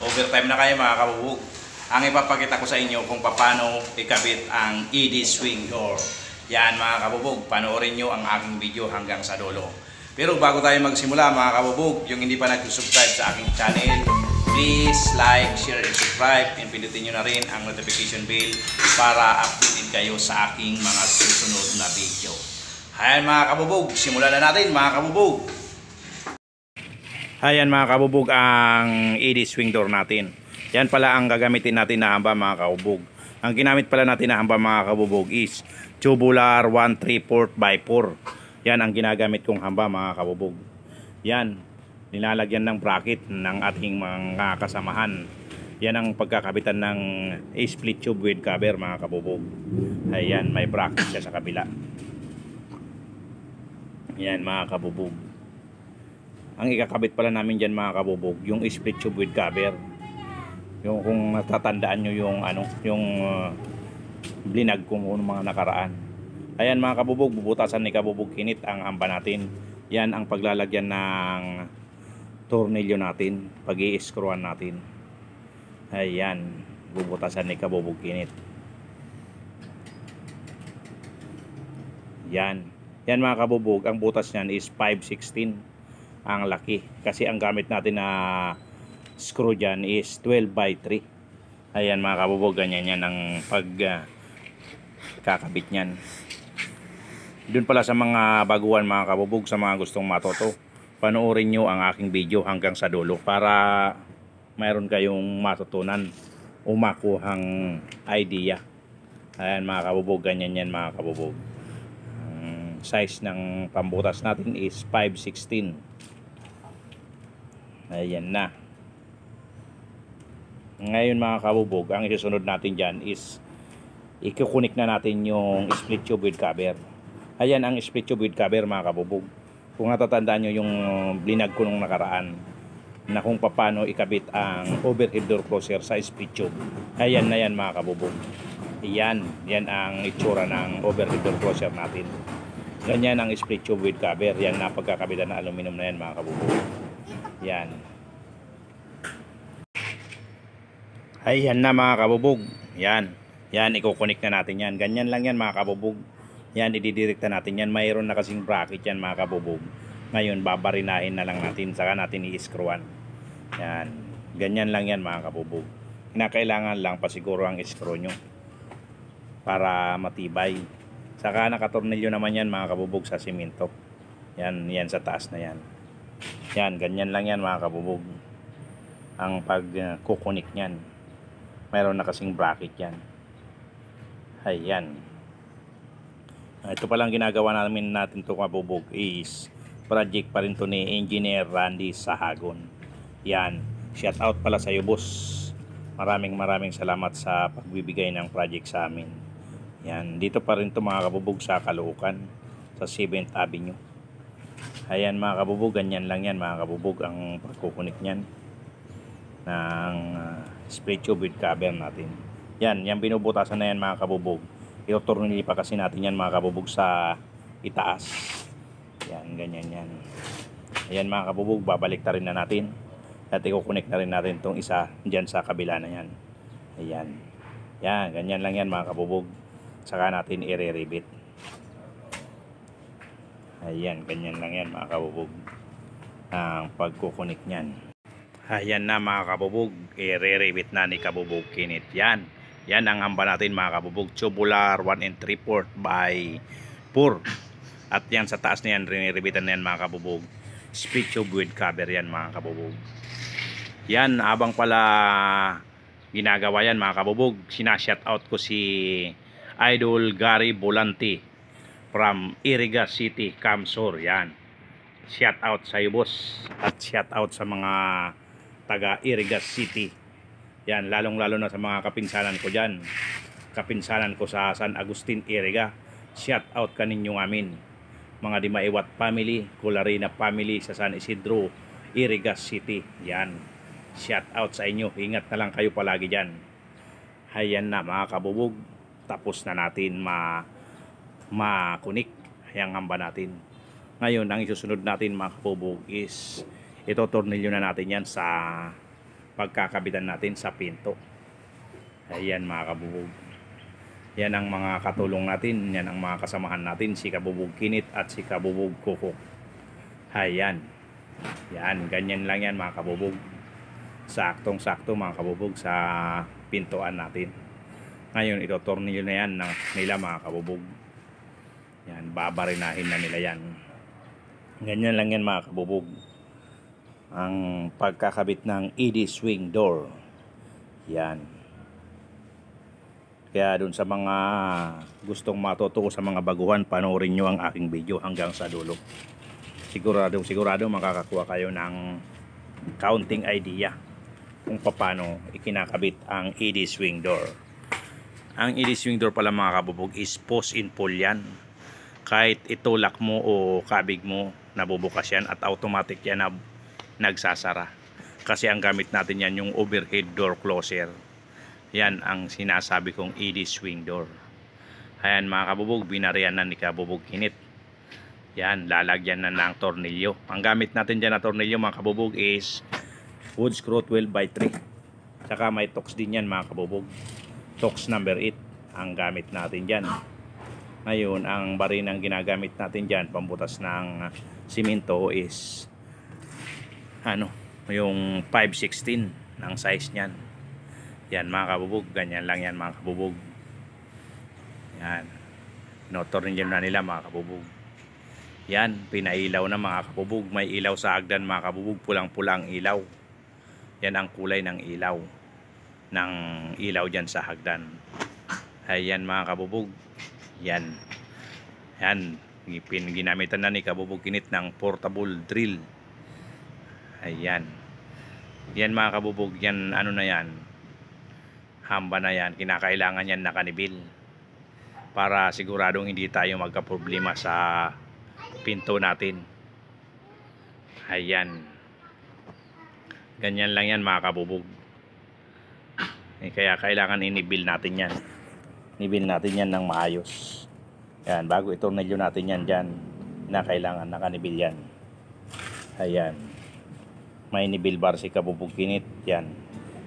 Overtime na kayo mga kabubog. Ang ipapakita ko sa inyo kung paano ikabit ang ED swing door. Yan mga kabubog, panoorin nyo ang aking video hanggang sa dulo. Pero bago tayo magsimula mga kabubog, yung hindi pa nag-subscribe sa aking channel, please like, share, and subscribe. And pinutin nyo na rin ang notification bell para updated kayo sa aking mga susunod na video. Hayan mga kabubog, simulan na natin mga kabubog. Ayan mga kabubog ang ED swing door natin. Yan pala ang gagamitin natin na hamba mga kabubog. Ang ginamit pala natin na hamba mga kabubog is tubular 1 3 4x4. Yan ang ginagamit kong hamba mga kabubog. Yan, nilalagyan ng bracket ng ating mga kasamahan. Yan ang pagkakabitan ng split tube with cover mga kabubog. Ayan, may bracket siya sa kabila. Yan mga kabubog ang ikakabit pala namin dyan mga kabubog yung split tube with cover yung kung natatandaan nyo yung ano yung uh, blinag ko noong mga nakaraan ayan mga kabubog bubutasan ni kabubog kinit ang amba natin yan ang paglalagyan ng tornilyo natin pag i natin ayan bubutasan ni kabubog kinit yan yan mga kabubog ang butas niyan is 516 ang laki kasi ang gamit natin na screw dyan is 12 by 3 ayan mga kabubog ganyan yan ang pag uh, kakabit nyan dun pala sa mga baguhan mga kabubog sa mga gustong matoto panoorin nyo ang aking video hanggang sa dulo para mayroon kayong matutunan o makuhang idea ayan mga kabubog ganyan yan mga kabubog size ng pambutas natin is 516 ayan na ngayon mga kabubog ang isusunod natin dyan is ikukunik na natin yung split tube with cover ayan ang split tube with cover mga kabubog kung natatandaan nyo yung blinag ko nung nakaraan na kung paano ikabit ang overhead door closer sa split tube ayan na yan mga kabubog yan, yan ang itsura ng overhead door closer natin Ganyan ang split tube with cover. Yan, napagkakabila na aluminum na yan mga kabubo. Yan. Ayan na mga kabubog. Yan. Yan, ikukunik na natin yan. Ganyan lang yan mga kabubog. Yan, ididirekta natin yan. Mayroon na kasing bracket yan mga kabubog. Ngayon, babarinahin na lang natin. Saka natin i-screwan. Yan. Ganyan lang yan mga kabubog. Kinakailangan lang pa siguro ang screw nyo para matibay. Saka nakatornilyo naman yan mga kabubog sa simento. Yan, yan sa taas na yan. Yan, ganyan lang yan mga kabubog. Ang pag-kukunik uh, niyan. Meron na kasing bracket yan. Ayan. Ah, ito pa lang ginagawa namin natin ito kabubog is project pa rin to ni Engineer Randy Sahagon. Yan. Shout out pala sa iyo boss. Maraming maraming salamat sa pagbibigay ng project sa amin. Yan, dito pa rin to mga kabubog sa Caloocan, sa 7th Avenue. Ayan mga kabubog, ganyan lang yan mga kabubog ang pagkukunik niyan ng uh, ah, split tube with cover natin. Yan, yung binubutasan na yan mga kabubog. Ito-tornilly pa kasi natin yan mga kabubog sa itaas. Yan, ganyan yan. Ayan mga kabubog, babalik na rin na natin. At i-connect na rin natin itong isa dyan sa kabila na yan. Ayan. Yan, ganyan lang yan mga kabubog saka natin i rivet Ayan, ganyan lang yan mga kabubog. Ang pagkukunik niyan. Ayan na mga kabubog, i rivet na ni kabubog kinit yan. Yan ang hamba natin mga kabubog, tubular 1 and 3 port by 4. At yan sa taas niyan, yan, riniribitan na yan mga kabubog. Speed tube with cover yan mga kabubog. Yan, abang pala ginagawa yan mga kabubog. Sinashout out ko si Idol Gary Bolanti from Iriga City, Camsor. Yan. Shout out sa iyo, boss. At shout out sa mga taga Iriga City. Yan, lalong-lalo na sa mga kapinsanan ko diyan. Kapinsanan ko sa San Agustin, Iriga. Shout out kaninyo amin. Mga Dimaiwat family, Kularina family sa San Isidro, Iriga City. Yan. Shout out sa inyo. Ingat na lang kayo palagi diyan. Hayan na mga kabubog tapos na natin ma makunik ang hamba natin. Ngayon, ang isusunod natin mga kapubog is ito tornilyo na natin yan sa pagkakabitan natin sa pinto. Ayan mga kabubog. Yan ang mga katulong natin, yan ang mga kasamahan natin, si kabubog kinit at si kabubog kukok. Ayan. Yan, ganyan lang yan mga kabubog. Saktong-sakto mga kabubog sa pintuan natin. Ngayon, ito tornilyo na yan na nila mga kabubog. Yan, babarinahin na nila yan. Ganyan lang yan mga kabubog. Ang pagkakabit ng ED swing door. Yan. Kaya dun sa mga gustong matuto sa mga baguhan, panoorin nyo ang aking video hanggang sa dulo. Sigurado, sigurado makakakuha kayo ng counting idea kung paano ikinakabit ang ED swing door. Ang ilis swing door pala mga kabubog is post in pull yan. Kahit itulak mo o kabig mo, nabubukas yan at automatic yan na nagsasara. Kasi ang gamit natin yan yung overhead door closer. Yan ang sinasabi kong ED swing door. Ayan mga kabubog, binarian na ni kabubog kinit. Yan, lalagyan na ng tornilyo. Ang gamit natin dyan na tornilyo mga kabubog is wood screw 12 by 3 Tsaka may tox din yan mga kabubog tox number 8 ang gamit natin dyan ngayon ang ang ginagamit natin dyan pambutas ng ah, simento is ano yung 516 ng size nyan yan mga kabubog ganyan lang yan mga kabubog yan notor pinotorn na nila mga kabubog yan pinailaw na mga kabubog may ilaw sa agdan mga kabubog pulang pulang ilaw yan ang kulay ng ilaw ng ilaw dyan sa hagdan ayan mga kabubog yan yan ginamitan na ni kabubog kinit ng portable drill ayan yan mga kabubog yan ano na yan hamba na yan kinakailangan yan nakanibil para siguradong hindi tayo magkaproblema sa pinto natin ayan ganyan lang yan mga kabubog eh, kaya kailangan inibil natin yan inibil natin yan ng maayos yan bago itong nilyo natin yan dyan na kailangan nakanibil yan ayan may inibil bar si kinit. yan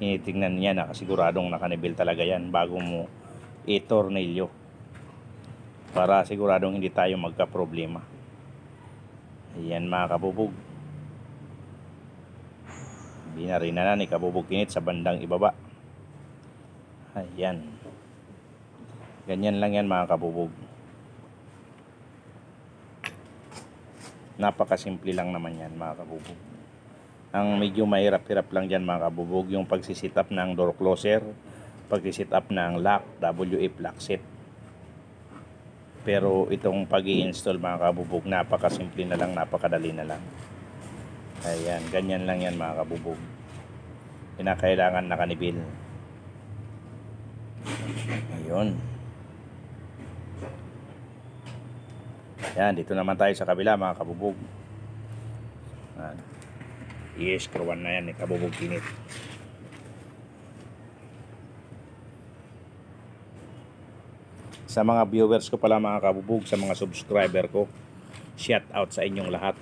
initingnan niya na siguradong nakanibil talaga yan bago mo itornilyo para siguradong hindi tayo magka problema ayan mga kabubog binarina na ni kabubog kinit sa bandang ibaba Ayan. Ganyan lang yan mga kabubog. Napakasimple lang naman yan mga kabubog. Ang medyo mahirap-hirap lang dyan mga kabubog, yung pagsisit up ng door closer, pagsisit up ng lock, WA lock set. Pero itong pag install mga kabubog, napakasimple na lang, napakadali na lang. Ayan, ganyan lang yan mga kabubog. Kinakailangan nakanibil ayun yan dito naman tayo sa kabila mga kabubog yan. yes kruan na yan eh, kabubog kinit sa mga viewers ko pala mga kabubog sa mga subscriber ko shout out sa inyong lahat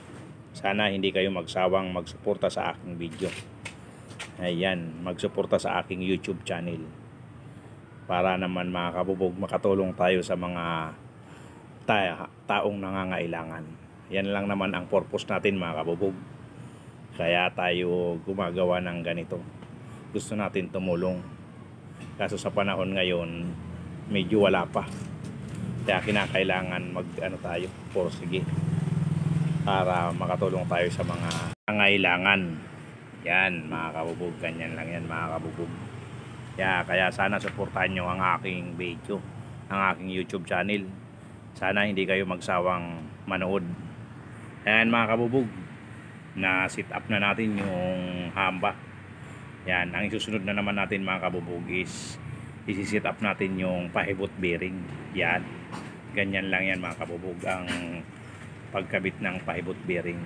sana hindi kayo magsawang magsuporta sa aking video ayan magsuporta sa aking youtube channel para naman mga kabubog makatulong tayo sa mga ta taong nangangailangan. Yan lang naman ang purpose natin mga kabubog. Kaya tayo gumagawa ng ganito. Gusto natin tumulong. Kaso sa panahon ngayon, medyo wala pa. Kaya kinakailangan mag ano tayo, for sige para makatulong tayo sa mga nangailangan. Yan, mga kabubog, ganyan lang yan mga kabubog. Yeah, kaya sana suportahan nyo ang aking video, ang aking YouTube channel. Sana hindi kayo magsawang manood. Ayan mga kabubog, na sit up na natin yung hamba. Yan, ang susunod na naman natin mga kabubog is isi-set up natin yung pahibot bearing. Yan, ganyan lang yan mga kabubog ang pagkabit ng pahibot bearing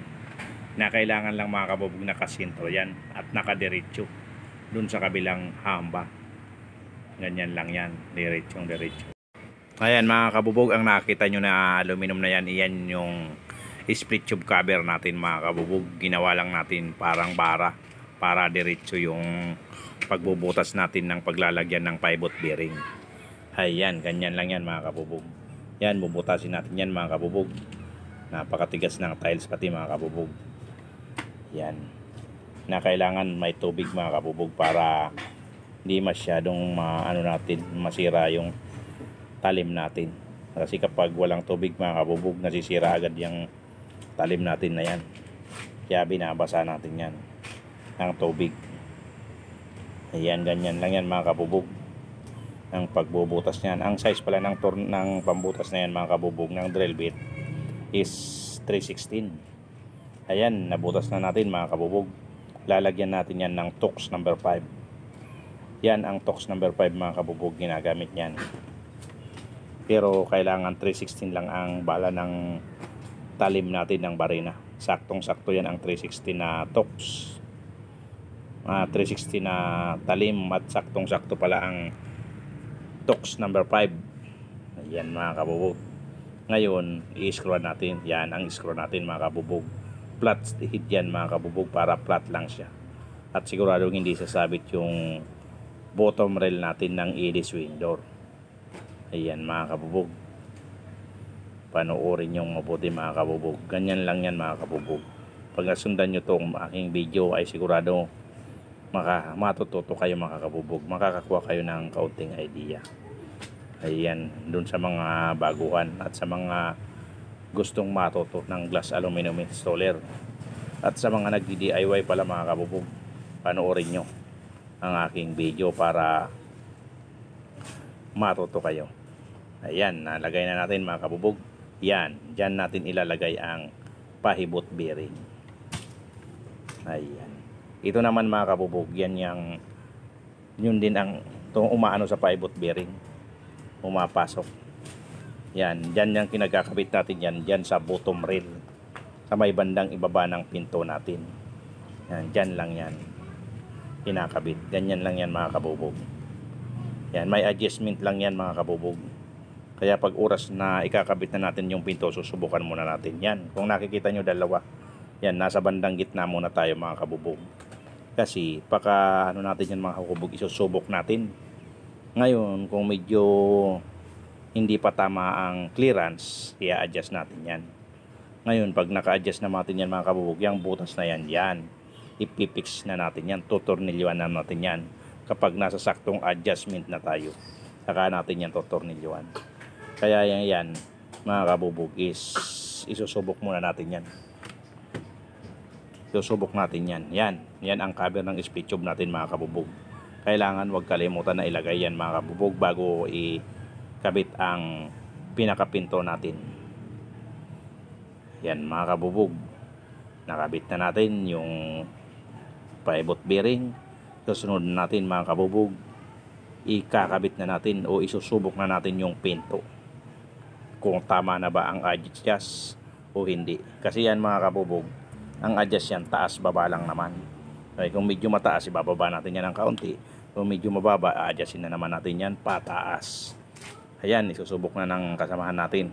na kailangan lang mga kabubog nakasintro yan at nakadiretso dun sa kabilang hamba. Ganyan lang yan, diretsong diretso. Ayan mga kabubog, ang nakita nyo na aluminum na yan, iyan yung split tube cover natin mga kabubog. Ginawa lang natin parang bara para diretso yung pagbubutas natin ng paglalagyan ng pivot bearing. Ayan, ganyan lang yan mga kabubog. Yan, bubutasin natin yan mga kabubog. Napakatigas ng tiles pati mga kabubog. Yan na kailangan may tubig mga kabubog para hindi masyadong ma, ano natin, masira yung talim natin. Kasi kapag walang tubig mga kabubog, nasisira agad yung talim natin na yan. Kaya binabasa natin yan ng tubig. Ayan, ganyan lang yan mga kabubog. Ang pagbubutas niyan. Ang size pala ng, turn, ng pambutas na yan mga kabubog ng drill bit is 316. Ayan, nabutas na natin mga kabubog lalagyan natin yan ng tox number 5 yan ang tox number 5 mga kabubog ginagamit yan pero kailangan 316 lang ang bala ng talim natin ng barina saktong sakto yan ang 316 na tox uh, ah, 316 na talim at saktong sakto pala ang tox number 5 ayan mga kabubog ngayon i-scroll natin yan ang i scroll natin mga kabubog flat hit yan mga kabubog para flat lang siya. At siguradong hindi sasabit yung bottom rail natin ng Edis window door. Ayan mga kabubog. Panoorin yung mabuti mga kabubog. Ganyan lang yan mga kabubog. Pag nasundan nyo itong aking video ay sigurado maka, matututo kayo mga kabubog. Makakakuha kayo ng kaunting idea. Ayan, dun sa mga baguhan at sa mga gustong matuto ng glass aluminum installer. At sa mga nagdi-DIY pala mga kabubog, panoorin nyo ang aking video para matuto kayo. Ayan, nalagay na natin mga kabubog. Yan, dyan natin ilalagay ang pahibot bearing. Ayan. Ito naman mga kabubog, yan yung yun din ang itong umaano sa pivot bearing. Umapasok. Yan, dyan yung kinagkakabit natin yan, dyan sa bottom rail. Sa may bandang ibaba ng pinto natin. Yan, dyan lang yan. Kinakabit. Ganyan lang yan mga kabubog. Yan, may adjustment lang yan mga kabubog. Kaya pag oras na ikakabit na natin yung pinto, susubukan muna natin. Yan, kung nakikita nyo dalawa, yan, nasa bandang gitna muna tayo mga kabubog. Kasi pagka ano natin yan mga kabubog, isusubok natin. Ngayon, kung medyo hindi pa tama ang clearance, i-adjust natin yan. Ngayon, pag naka-adjust na natin yan mga kabubog, yung butas na yan, yan. Ipipix na natin yan, tutornilyoan na natin yan. Kapag nasa saktong adjustment na tayo, saka natin yan tutornilyoan. Kaya yan, yan mga kabubog is isusubok muna natin yan susubok natin yan yan yan ang cover ng speed tube natin mga kabubog kailangan huwag kalimutan na ilagay yan mga kabubog bago i kabit ang pinakapinto natin yan mga kabubog nakabit na natin yung pivot bearing susunod natin mga kabubog ikakabit na natin o isusubok na natin yung pinto kung tama na ba ang adjust o hindi kasi yan mga kabubog ang adjust yan taas baba lang naman okay, kung medyo mataas ibababa natin yan ng kaunti kung medyo mababa adjustin na naman natin yan pataas Ayan, isusubok na ng kasamahan natin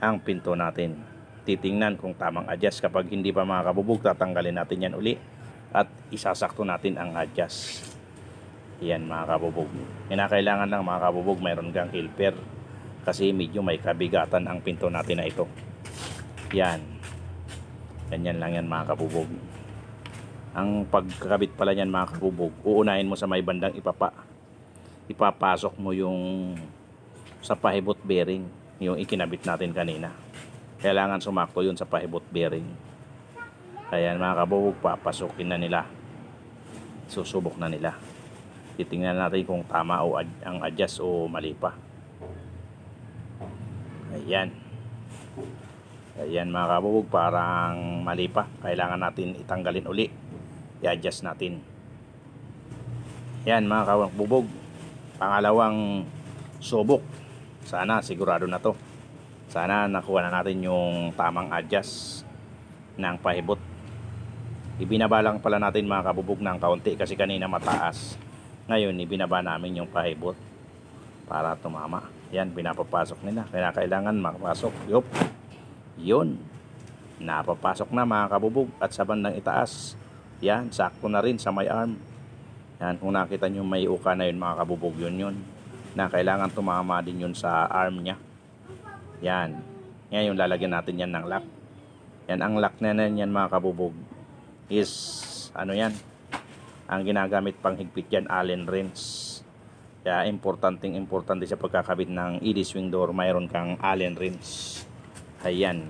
ang pinto natin. Titingnan kung tamang adjust. Kapag hindi pa mga makakabubog, tatanggalin natin yan uli at isasakto natin ang adjust. Yan mga kabubog. Kinakailangan lang mga kabubog, mayroon kang helper kasi medyo may kabigatan ang pinto natin na ito. Yan. Ganyan lang yan mga kabubog. Ang pagkakabit pala niyan mga kabubog, uunahin mo sa may bandang ipapa. Ipapasok mo yung sa pahibot bearing yung ikinabit natin kanina kailangan sumakto yun sa pahibot bearing ayan mga kabubog papasukin na nila susubok na nila titingnan natin kung tama o ad ang adjust o mali pa ayan ayan mga kabubog parang mali pa kailangan natin itanggalin uli i-adjust natin ayan mga kabubog pangalawang subok sana sigurado na to. Sana nakuha na natin yung tamang adjust ng pahibot. Ibinaba lang pala natin mga kabubog ng kaunti kasi kanina mataas. Ngayon, ibinaba namin yung pahibot para tumama. Yan, pinapapasok nila. Kaya kailangan makapasok. Yup. Yun. Napapasok na mga kabubog at sa bandang itaas. Yan, sakto na rin sa may arm. Yan, kung nakita nyo may uka na yun mga kabubog, yun yun na kailangan tumama din yun sa arm niya. Yan. Ngayon, lalagyan natin yan ng lock. Yan, ang lock na yan, yan mga kabubog is, ano yan, ang ginagamit pang higpit yan, allen wrench. Kaya, importanteng importante sa pagkakabit ng ED swing door, mayroon kang allen wrench. Ayan.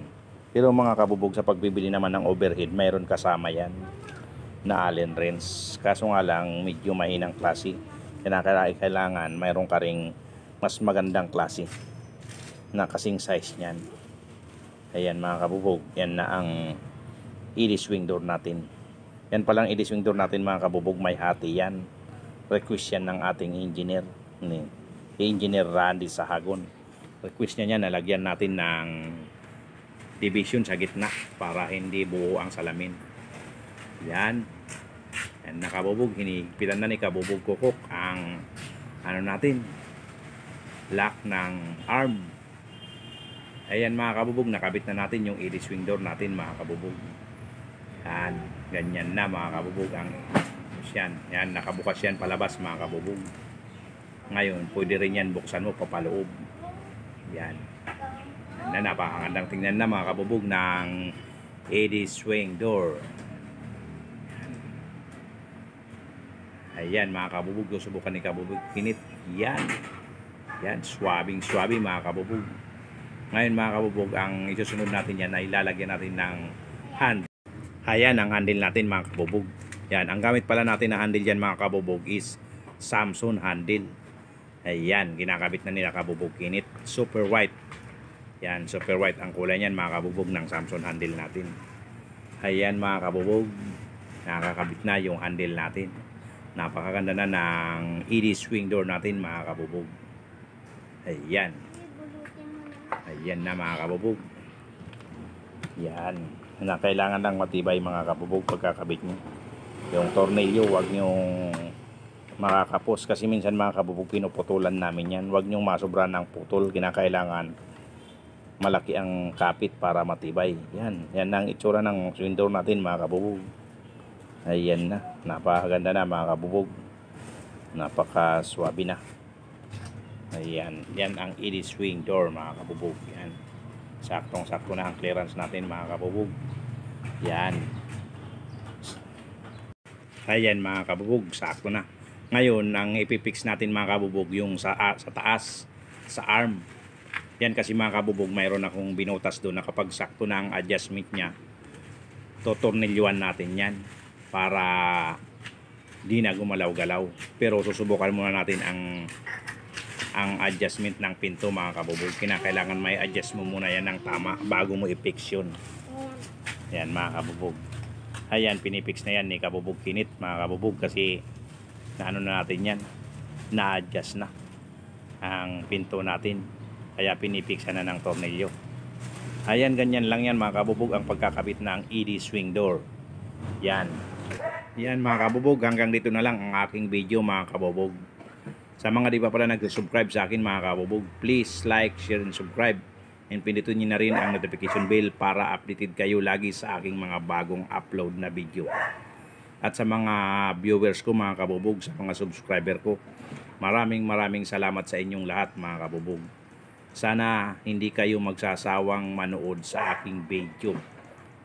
Pero mga kabubog, sa pagbibili naman ng overhead, mayroon kasama yan na allen wrench. Kaso nga lang, medyo mahinang klase kailangan mayroon ka ring mas magandang klase na kasing size niyan ayan mga kabubog yan na ang iris wing door natin yan palang iris wing door natin mga kabubog may hati yan request yan ng ating engineer ni engineer Randy Sahagon request niya yan nalagyan natin ng division sa gitna para hindi buo ang salamin yan And nakabubog, hinigpitan na ni kabubog kukok ang ano natin, lock ng arm. Ayan mga kabubog, nakabit na natin yung iris swing door natin mga kabubog. Yan, ganyan na mga kabubog ang yan. Yan, nakabukas yan palabas mga kabubog. Ngayon, pwede rin yan buksan mo papaloob. Yan. Yan na, napakagandang tingnan na mga kabubog ng 80 swing door. Ayan mga kabubog, susubukan ni kabubog kinit. Yan. Yan, swabing swabi mga kabubog. Ngayon mga kabubog, ang isusunod natin yan ay ilalagyan natin ng handle. Ayan ang handle natin mga kabubog. Yan, ang gamit pala natin na handle yan mga kabubog is Samsung handle. Ayan, ginakabit na nila kabubog kinit. Super white. Yan, super white ang kulay niyan mga kabubog ng Samsung handle natin. Ayan mga kabubog, nakakabit na yung handle natin napakaganda na ng ED swing door natin mga kabubog ayan ayan na mga kabubog yan na kailangan lang matibay mga kabubog pagkakabit nyo yung tornilyo huwag nyo makakapos kasi minsan mga kabubog pinuputulan namin yan Huwag nyo masobra ng putol kinakailangan malaki ang kapit para matibay yan yan ang itsura ng swing door natin mga kabubog ayan na napakaganda na mga kabubog napaka swabe na ayan yan ang ID swing door mga kabubog yan saktong sakto na ang clearance natin mga kabubog yan ayan mga kabubog sakto na ngayon ang ipipix natin mga kabubog yung sa, ah, sa taas sa arm yan kasi mga kabubog mayroon akong binutas doon na kapag sakto na ang adjustment niya tutornilyuan natin yan para di na gumalaw-galaw. Pero susubukan muna natin ang ang adjustment ng pinto mga kabubog. Kinakailangan may adjust mo muna yan ng tama bago mo i-fix yun. Ayan mga kabubog. Ayan, pinipix na yan ni kabubog kinit mga kabubog kasi naano na natin yan. Na-adjust na ang pinto natin. Kaya pinipixan na ng tornilyo. Ayan, ganyan lang yan mga kabubog ang pagkakabit ng ED swing door. Yan. Yan mga kabubog, hanggang dito na lang ang aking video mga kabubog. Sa mga di pa pala nag-subscribe sa akin mga kabubog, please like, share, and subscribe. And pindutin nyo na rin ang notification bell para updated kayo lagi sa aking mga bagong upload na video. At sa mga viewers ko mga kabubog, sa mga subscriber ko, maraming maraming salamat sa inyong lahat mga kabubog. Sana hindi kayo magsasawang manood sa aking video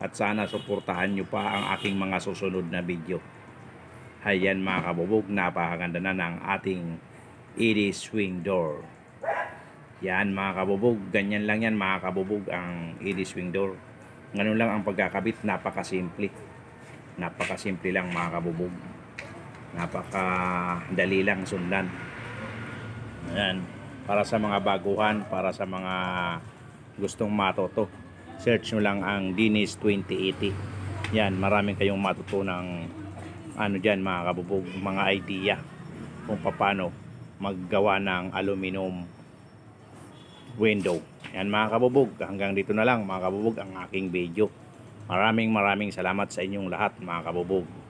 at sana suportahan nyo pa ang aking mga susunod na video. Ayan mga kabubog, napakaganda na ng ating ED swing door. Yan mga kabubog, ganyan lang yan mga kabubog ang ED swing door. Ganun lang ang pagkakabit, napakasimple. Napakasimple lang mga kabubog. Napakadali lang sundan. Yan, para sa mga baguhan, para sa mga gustong matuto search nyo lang ang Dinis 2080 yan maraming kayong matutunang ano dyan mga kabubog mga idea kung paano maggawa ng aluminum window yan mga kabubog hanggang dito na lang mga kabubog ang aking video maraming maraming salamat sa inyong lahat mga kabubog